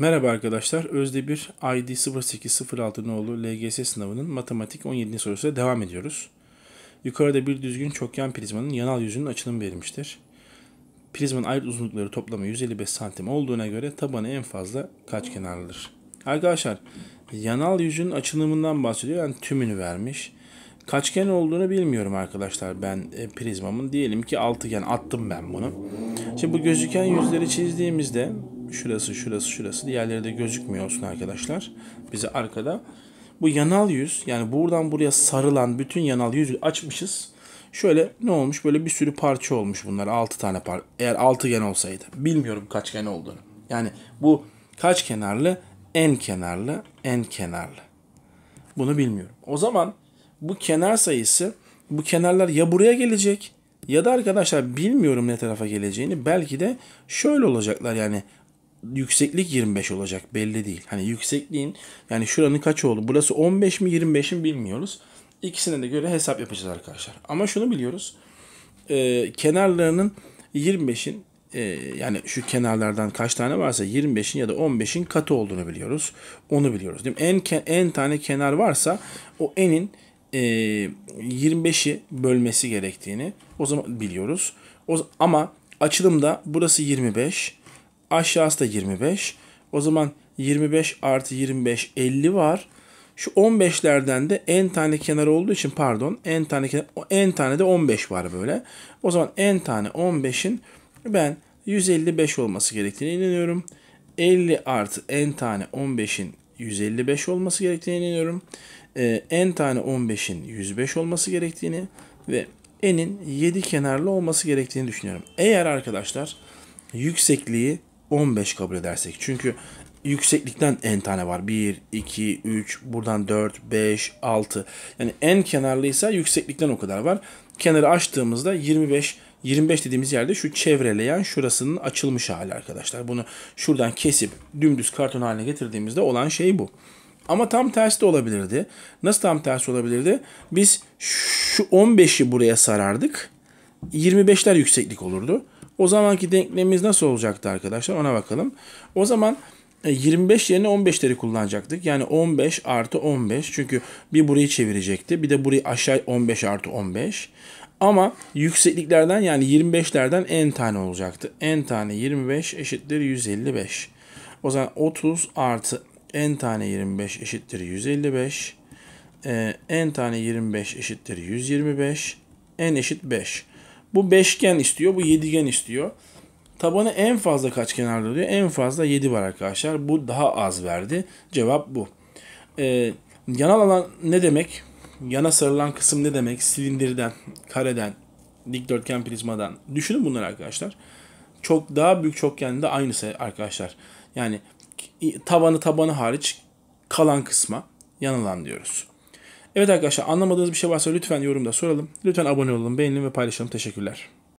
Merhaba arkadaşlar. Özde 1 ID 0806 nolu LGS sınavının matematik 17. sorusuyla devam ediyoruz. Yukarıda bir düzgün çokgen prizmanın yanal yüzünün açılımı verilmiştir. Prizmanın ayrı uzunlukları toplamı 155 santim olduğuna göre tabanı en fazla kaç kenarlıdır? Arkadaşlar yanal yüzün açılımından bahsediyor. Yani tümünü vermiş. Kaçgen olduğunu bilmiyorum arkadaşlar ben e, prizmamın. Diyelim ki altıgen attım ben bunu. Şimdi bu gözüken yüzleri çizdiğimizde şurası şurası şurası diğerleri de gözükmüyor olsun arkadaşlar. Bize arkada bu yanal yüz yani buradan buraya sarılan bütün yanal yüzü açmışız. Şöyle ne olmuş böyle bir sürü parça olmuş bunlar 6 tane parça. Eğer altıgen olsaydı bilmiyorum kaçgen olduğunu. Yani bu kaç kenarlı en kenarlı en kenarlı. Bunu bilmiyorum. O zaman bu kenar sayısı bu kenarlar ya buraya gelecek ya da arkadaşlar bilmiyorum ne tarafa geleceğini. Belki de şöyle olacaklar yani yükseklik 25 olacak belli değil. Hani yüksekliğin yani şuranın kaç oldu? Burası 15 mi 25 mi bilmiyoruz. İkisine de göre hesap yapacağız arkadaşlar. Ama şunu biliyoruz. E, kenarlarının 25'in e, yani şu kenarlardan kaç tane varsa 25'in ya da 15'in katı olduğunu biliyoruz. Onu biliyoruz. Değil mi? En en tane kenar varsa o enin e, 25'i bölmesi gerektiğini o zaman biliyoruz. O, ama açılımda burası 25, aşağısı da 25. O zaman 25 artı 25 50 var. Şu 15'lerden de en tane kenar olduğu için pardon en tane kenar, en tane de 15 var böyle. O zaman en tane 15'in ben 155 olması gerektiğine inanıyorum. 50 artı en tane 15'in 155 olması gerektiğine inanıyorum e, n tane 15'in 105 olması gerektiğini ve n'in 7 kenarlı olması gerektiğini düşünüyorum. Eğer arkadaşlar yüksekliği 15 kabul edersek çünkü yükseklikten n tane var. 1, 2, 3, buradan 4, 5, 6. Yani en kenarlıysa yükseklikten o kadar var. Kenarı açtığımızda 25 25 dediğimiz yerde şu çevreleyen şurasının açılmış hali arkadaşlar. Bunu şuradan kesip dümdüz karton haline getirdiğimizde olan şey bu. Ama tam tersi de olabilirdi. Nasıl tam tersi olabilirdi? Biz şu 15'i buraya sarardık. 25'ler yükseklik olurdu. O zamanki denklemimiz nasıl olacaktı arkadaşlar ona bakalım. O zaman 25 e, yerine 15'leri kullanacaktık. Yani 15 artı 15. Çünkü bir burayı çevirecekti. Bir de burayı aşağı 15 artı 15. Ama yüksekliklerden yani 25'lerden en tane olacaktı. En tane 25 eşittir 155. O zaman 30 artı n tane 25 eşittir 155. E, ee, n tane 25 eşittir 125. n eşit 5. Bu beşgen istiyor, bu yedigen istiyor. Tabanı en fazla kaç kenarda diyor? En fazla 7 var arkadaşlar. Bu daha az verdi. Cevap bu. Ee, yanal alan ne demek? Yana sarılan kısım ne demek? Silindirden, kareden, dikdörtgen prizmadan. Düşünün bunları arkadaşlar. Çok daha büyük çokgen de aynısı arkadaşlar. Yani tavanı tabanı hariç kalan kısma yanılan diyoruz. Evet arkadaşlar anlamadığınız bir şey varsa lütfen yorumda soralım. Lütfen abone olun, beğenin ve paylaşalım. Teşekkürler.